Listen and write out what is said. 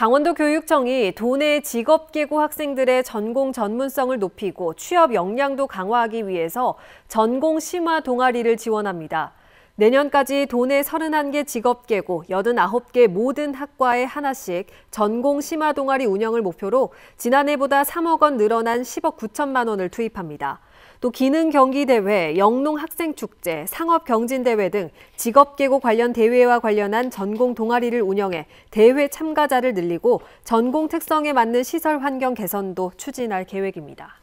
강원도 교육청이 도내 직업기구 학생들의 전공 전문성을 높이고 취업 역량도 강화하기 위해서 전공 심화 동아리를 지원합니다. 내년까지 도내 31개 직업계고 89개 모든 학과에 하나씩 전공 심화 동아리 운영을 목표로 지난해보다 3억 원 늘어난 10억 9천만 원을 투입합니다. 또 기능 경기 대회, 영농 학생 축제, 상업 경진 대회 등 직업 계고 관련 대회와 관련한 전공 동아리를 운영해 대회 참가자를 늘리고 전공 특성에 맞는 시설 환경 개선도 추진할 계획입니다.